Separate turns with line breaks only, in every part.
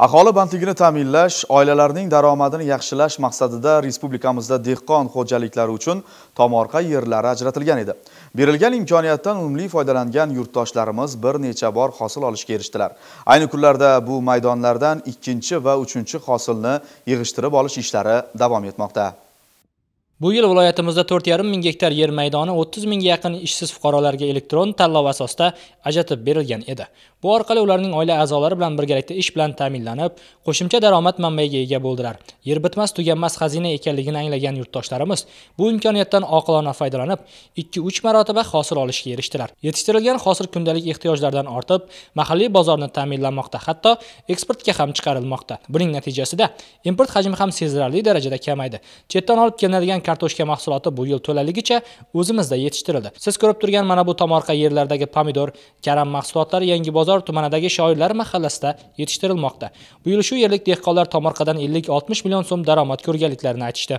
aholi bandligini ta'minlash oilalarning daromadini yaxshilash maqsadida respublikamizda dehqon xo'jaliklari uchun tomorqa yerlari ajratilgan edi berilgan imkoniyatdan unumli foydalangan yurtdoshlarimiz bir necha bor hosil olishga erishdilar ayni kunlarda bu maydonlardan ikkinchi va uchinchi hosilni yig'ishtirib olish ishlari davom etmoqda
Bu yil viloyatimizda 4,5 ming gektar yer maydoni 30 mingga yaqin ishsiz fuqarolarga elektron tanlov asosida ajratib berilgan edi. Bu orqali ularning oila a'zolari bilan birgalikda ish bilan ta'minlanib, qo'shimcha daromad manbayiga ega bo'ldilar. Yer bitmas tuganmas xazina ekanligini anglagan yurtdoshlarimiz bu imkoniyatdan oqilona foydalanib, 2-3 marotaba hosil olishga erishdilar. Yetishtirilgan hosil kundalik ehtiyojlardan ortib, mahalliy bozorni ta'minlamoqda, hatto eksportga ham chiqarilmoqda. Buning natijasida import hajmi ham sezilarli darajada kamaydi. Chetdan olib kelinadigan kartoshka mahsuloti bu yil to'laligicha o'zimizda yetishtirildi siz ko'rib turgan mana bu tomorqa yerlardagi pomidor karam mahsulotlari yangi bozor tumanidagi shoirlar mahallasida yetishtirilmoqda bu yil shu yerlik dehqonlar tomorqadan 50-60 million so'm daromad ko'rganliklarini aytishdi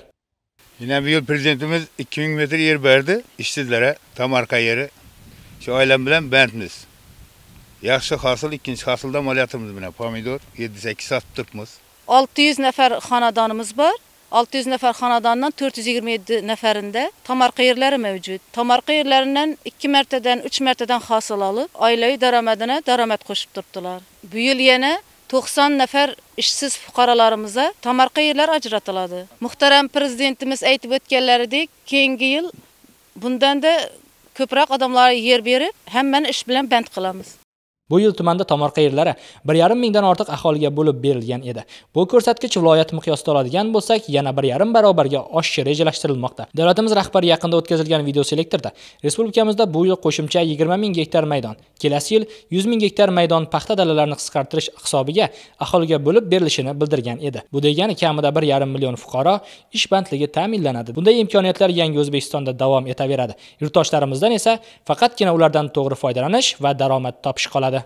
mana bu yil prezidentimiz ikki ming metr yer berdi ishsizlarga tomorqa yeri shu oilam bilan bandmiz yaxshi hosil ikkinchi hosilda olyapmiz mana pomidor 7-8 sakkiz sotib turibmiz
600 nafar xonadonimiz bor 600 nəfər xanadandan 427 nəfərində tamarqa yerləri mövcud. Tamarqa yerlərindən 2 mərtədən, 3 mərtədən hasıl alıb, ailəyi dəramədinə dəramət qoşub durdular. Bu il yenə 90 nəfər işsiz fuqaralarımıza tamarqa yerlər acıratıladı. Muhterem Prezidentimiz eytib ötkənləridik, keyingi yil bundan da köprək adamlara yer verib, həmmən iş bilən bənd qılamız.
bu yil tumanda tomorqa yerlari bir yarim mingdan ortiq aholiga bo'lib berilgan edi bu ko'rsatkich viloyat miqyosida oladigan bo'lsak yana bir yarim barobarga oshishi rejalashtirilmoqda davlatimiz rahbari yaqinda o'tkazilgan videoselektorda respublikamizda bu yil qo'shimcha yigirma ming gektar maydon kelasi yil yuz ming gektar maydon paxta dalalarini qisqartirish hisobiga aholiga bo'lib berilishini bildirgan edi bu degani kamida bir yarim million fuqaro ish bandligi ta'minlanadi bunday imkoniyatlar yangi o'zbekistonda davom etaveradi yurtdoshlarimizdan esa faqatgina ulardan to'g'ri foydalanish va daromad topish qoladi